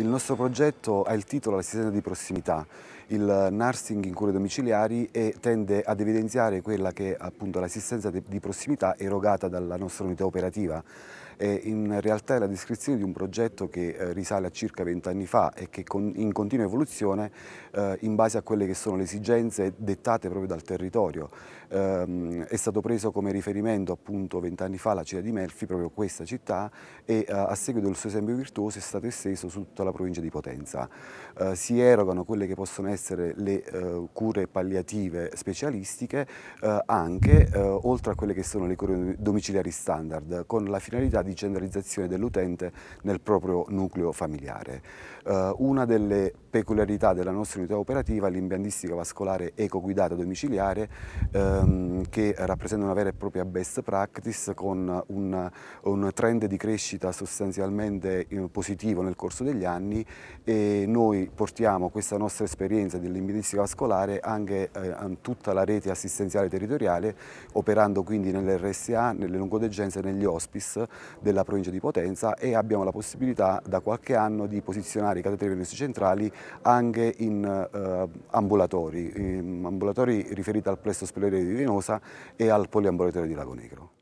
Il nostro progetto ha il titolo L'assistenza di prossimità, il nursing in cure domiciliari e tende ad evidenziare quella che è appunto l'assistenza di prossimità erogata dalla nostra unità operativa. E in realtà è la descrizione di un progetto che eh, risale a circa 20 anni fa e che in continua evoluzione eh, in base a quelle che sono le esigenze dettate proprio dal territorio. Ehm, è stato preso come riferimento appunto 20 anni fa la città di Melfi, proprio questa città, e eh, a seguito del suo esempio virtuoso è stato esteso su tutta la dalla provincia di Potenza. Eh, si erogano quelle che possono essere le eh, cure palliative specialistiche eh, anche eh, oltre a quelle che sono le cure domiciliari standard con la finalità di generalizzazione dell'utente nel proprio nucleo familiare. Eh, una delle peculiarità della nostra unità operativa è l'impiantistica vascolare ecoguidata domiciliare ehm, che rappresenta una vera e propria best practice con un, un trend di crescita sostanzialmente positivo nel corso degli anni anni e noi portiamo questa nostra esperienza dell'impiedistica vascolare anche eh, a tutta la rete assistenziale territoriale, operando quindi nell'RSA, nelle lungodegenze e negli hospice della provincia di Potenza e abbiamo la possibilità da qualche anno di posizionare i cateteri venosi centrali anche in eh, ambulatori, in ambulatori riferiti al plesso spelare di Venosa e al poliambulatorio di Lago Negro.